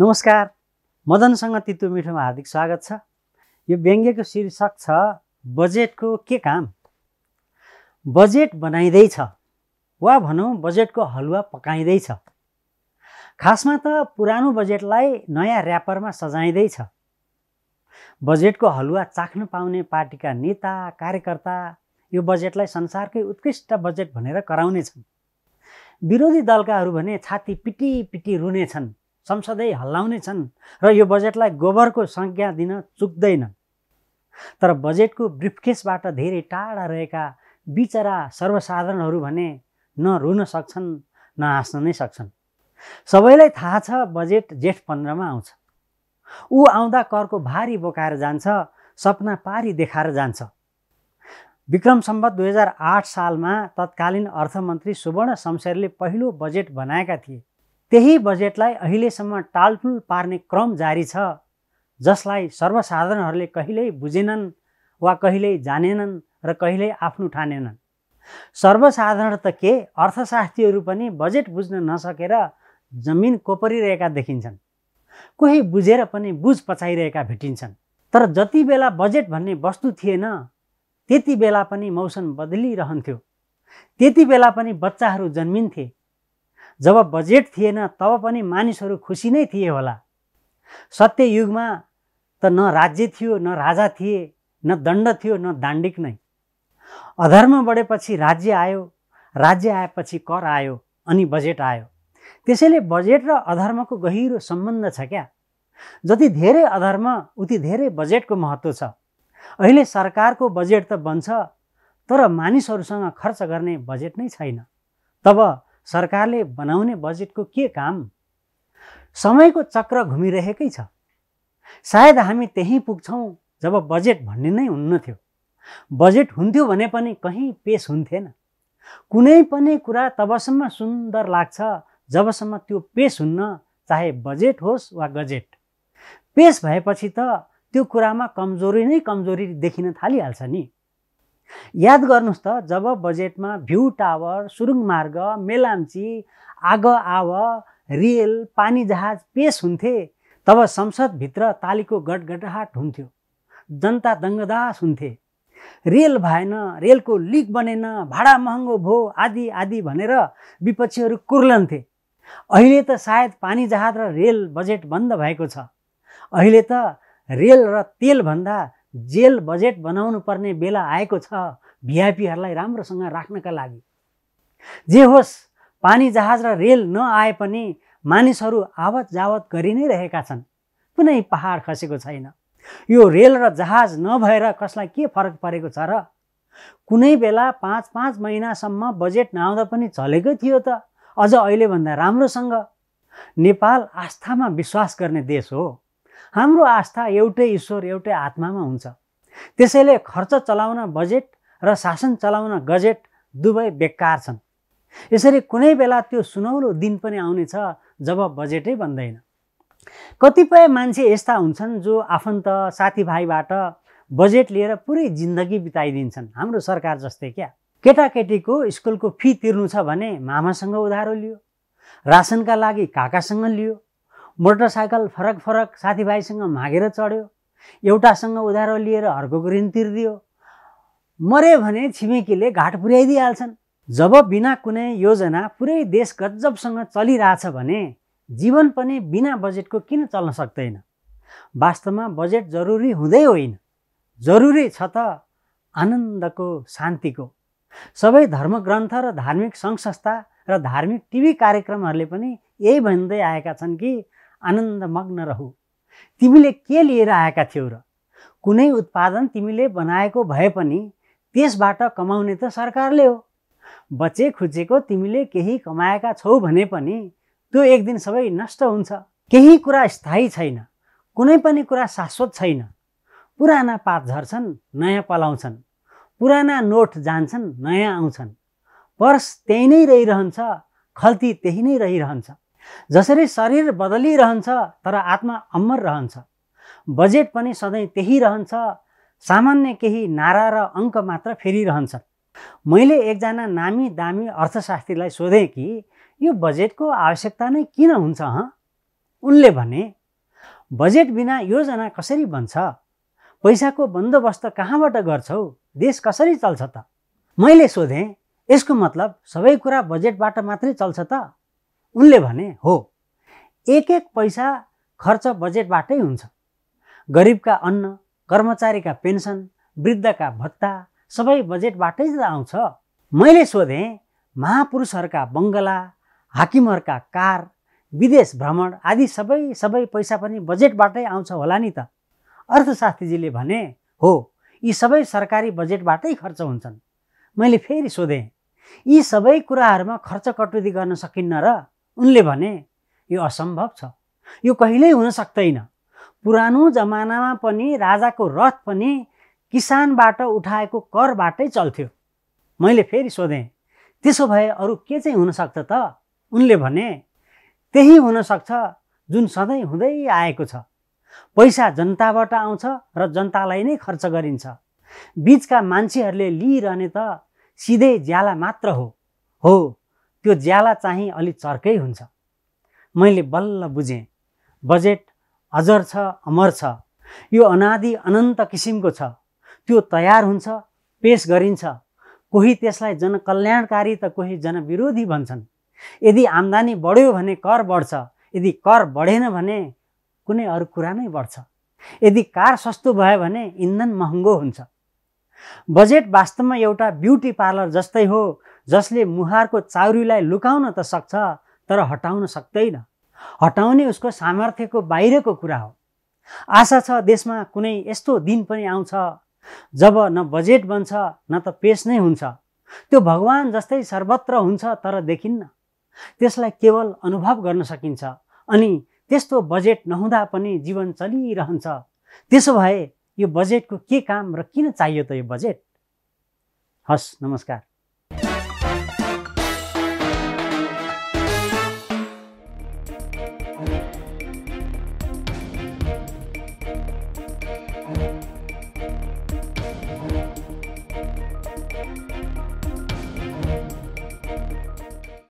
नमस्कार मदनसँग तितो मिठोमा हार्दिक स्वागत छ यो व्यङ्ग्यको शीर्षक छ बजेटको के काम बजेट बनाइँदैछ वा भनौँ बजेटको हलुवा पकाइँदैछ खासमा त पुरानो बजेटलाई नयाँ ऱ्यापरमा सजाइँदैछ बजेटको हलुवा चाख्न पाउने पार्टीका नेता कार्यकर्ता यो बजेटलाई संसारकै उत्कृष्ट बजेट भनेर कराउनेछन् विरोधी दलकाहरू भने छाती पिटी पिटी रुनेछन् संसदै हल्लाउने छन् र यो बजेटलाई गोबरको संज्ञा दिन चुक्दैनन् तर बजेटको ब्रिफकेसबाट धेरै टाढा रहेका बिचरा सर्वसाधारणहरू भने न रुन सक्छन् न हाँस्न नै सक्छन् सबैलाई थाहा छ बजेट जेठ पन्ध्रमा आउँछ ऊ आउँदा करको भारी बोकाएर जान्छ सपना पारी देखाएर जान्छ विक्रम सम्बत दुई हजार आठ सालमा तत्कालीन अर्थमन्त्री सुवर्ण शमशेरले पहिलो बजेट बनाएका थिए त्यही बजेटलाई अहिलेसम्म टालफुल पार्ने क्रम जारी छ जसलाई सर्वसाधारणहरूले कहिल्यै बुझेनन् वा कहिल्यै जानेनन् र कहिल्यै आफ्नो ठानेनन् सर्वसाधारण त के अर्थशास्त्रीहरू पनि बजेट बुझ्न नसकेर जमिन कोपरिरहेका देखिन्छन् कोही बुझेर पनि बुझ पचाइरहेका भेटिन्छन् तर जति बेला बजेट भन्ने वस्तु थिएन त्यति बेला पनि मौसम बदलिरहन्थ्यो त्यति बेला पनि बच्चाहरू जन्मिन्थे जब बजेट थिएन तब पनि मानिसहरू खुसी नै थिए होला सत्य युगमा त न राज्य थियो न राजा थिए न दण्ड थियो न दाण्डिक नै अधर्म बढेपछि राज्य आयो राज्य आएपछि कर आयो अनि बजेट आयो त्यसैले बजेट र अधर्मको गहिरो सम्बन्ध छ क्या जति धेरै अधर्म उति धेरै बजेटको महत्त्व छ अहिले सरकारको बजेट त बन्छ तर मानिसहरूसँग खर्च गर्ने बजेट नै छैन तब सरकारले बनाउने बजेटको के काम समयको चक्र घुमिरहेकै छ सायद हामी त्यहीँ पुग्छौँ जब बजेट भन्ने नै हुन्न थियो बजेट हुन्थ्यो भने पनि कहीँ पेस हुन्थेन कुनै पनि कुरा तबसम्म सुन्दर लाग्छ जबसम्म त्यो पेस हुन्न चाहे बजेट होस् वा गजेट पेस भएपछि त त्यो कुरामा कमजोरी नै कमजोरी देखिन थालिहाल्छ नि याद गर्नुहोस् त जब बजेटमा भ्यू टावर सुरुङ मार्ग मेलाम्ची आग आव रेल पानी जहाज पेस हुन्थे तब संसदभित्र तालीको गडगडाहट हुन्थ्यो जनता दङ्गदास हुन्थे रेल भएन रेलको लिक बनेन भाडा महँगो भो आदि आदि भनेर विपक्षीहरू कुर्लन्थे अहिले त सायद पानी जहाज र रेल बजेट बन्द भएको छ अहिले त रेल र तेलभन्दा जेल बजेट बनाउनु पर्ने बेला आएको छ भिआइपीहरूलाई राम्रोसँग राख्नका लागि जे होस् पानी जहाज र रेल नआए पनि मानिसहरू आवत जावत गरि नै रहेका छन् कुनै पहाड खसेको छैन यो रेल र जहाज नभएर कसलाई के फरक परेको छ र कुनै बेला पाँच पाँच महिनासम्म बजेट नआउँदा पनि चलेकै थियो त अझ अहिलेभन्दा राम्रोसँग नेपाल आस्थामा विश्वास गर्ने देश हो हाम्रो आस्था एउटै ईश्वर एउटै आत्मामा हुन्छ त्यसैले खर्च चलाउन बजेट र शासन चलाउन गजेट दुवै बेकार छन् यसरी कुनै बेला त्यो सुनौलो दिन पनि आउनेछ जब बजेटै बन्दैन कतिपय मान्छे यस्ता हुन्छन् जो आफन्त साथीभाइबाट बजेट लिएर पुरै जिन्दगी बिताइदिन्छन् हाम्रो सरकार जस्तै क्या केटाकेटीको स्कुलको फी तिर्नु छ भने मामासँग उधारो लियो रासनका लागि काकासँग लियो मोटरसाइकल फरक फरक साथीभाइसँग मागेर चढ्यो एउटासँग उधारो लिएर अर्कोको ऋण तिर्दियो मऱ्यो भने छिमेकीले घाट पुर्याइदिइहाल्छन् जब बिना कुनै योजना पुरै देश गजबसँग चलिरहेछ भने जीवन पनि बिना बजेटको किन चल्न सक्दैन वास्तवमा बजेट जरुरी हुँदै होइन जरुरी छ त आनन्दको शान्तिको सबै धर्मग्रन्थ र धार्मिक सङ्घ संस्था र धार्मिक टिभी कार्यक्रमहरूले पनि यही भन्दै आएका छन् कि आनन्दमग्न रह तिमीले के लिएर आएका थियौ र कुनै उत्पादन तिमीले बनाएको भए पनि त्यसबाट कमाउने त सरकारले हो बचे खुचेको तिमीले केही कमाएका छौ भने पनि त्यो एक दिन सबै नष्ट हुन्छ केही कुरा स्थायी छैन कुनै पनि कुरा शाश्वत छैन पुराना पात झर्छन् नयाँ पलाउँछन् पुराना नोट जान्छन् नयाँ आउँछन् पर्स त्यही नै रहिरहन्छ खल्ती त्यही नै रहिरहन्छ जसरी शरीर बदलिरहन्छ तर आत्मा अमर रहन्छ बजेट पनि सधैँ त्यही रहन्छ सामान्य केही नारा र अङ्क मात्र फेरिरहन्छ मैले एकजना नामी दामी अर्थशास्त्रीलाई सोधेँ कि यो बजेटको आवश्यकता नै किन हुन्छ हँ उनले भने बजेट बिना योजना कसरी बन्छ पैसाको बन्दोबस्त कहाँबाट गर्छौ देश कसरी चल्छ त मैले सोधेँ यसको मतलब सबै कुरा बजेटबाट मात्रै चल्छ त उनले भने हो एक एक पैसा खर्च बजेटबाटै हुन्छ गरिबका अन्न कर्मचारीका पेन्सन वृद्धका भत्ता सबै बजेटबाटै आउँछ मैले सोधेँ महापुरुषहरूका बङ्गला हाकिमहरूका कार विदेश भ्रमण आदि सबै सबै पैसा पनि बजेटबाटै आउँछ होला नि त अर्थशास्त्रीजीले भने हो यी सबै सरकारी बजेटबाटै खर्च हुन्छन् मैले फेरि सोधेँ यी सबै कुराहरूमा खर्च कटौती गर्न सकिन्न र उनले भने यो असम्भव छ यो कहिल्यै हुन सक्दैन पुरानो जमानामा पनि राजाको रथ पनि किसानबाट उठाएको करबाटै चल्थ्यो मैले फेरि सोधेँ त्यसो भए अरू के चाहिँ हुनसक्छ त उनले भने त्यही हुनसक्छ जुन सधैँ हुँदै आएको छ पैसा जनताबाट आउँछ र जनतालाई नै खर्च गरिन्छ बिचका मान्छेहरूले लिइरहने त सिधै ज्याला मात्र हो हो त्यो ज्याला चाहिँ अलि चर्कै हुन्छ मैले बल्ल बुझेँ बजेट अजर छ अमर छ यो अनादि अनन्त किसिमको छ त्यो तयार हुन्छ पेस गरिन्छ कोही त्यसलाई जनकल्याणकारी त कोही जनविरोधी भन्छन् यदि आम्दानी बढ्यो भने कर बढ्छ यदि कर बढेन भने कुनै अरू कुरा नै बढ्छ यदि कार सस्तो भयो भने इन्धन महँगो हुन्छ बजेट वास्तवमा एउटा ब्युटी पार्लर जस्तै हो जसले मुहारको चाउरीलाई लुकाउन त सक्छ तर हटाउन सक्दैन हटाउने उसको सामर्थ्यको बाहिरको कुरा हो आशा छ देशमा कुनै यस्तो दिन पनि आउँछ जब न बजेट बन्छ न त पेस नै हुन्छ त्यो भगवान् जस्तै सर्वत्र हुन्छ तर देखिन्न त्यसलाई केवल अनुभव गर्न सकिन्छ अनि त्यस्तो बजेट नहुँदा पनि जीवन चलिरहन्छ त्यसो भए यो बजेटको के काम र किन चाहियो त यो बजेट हस् नमस्कार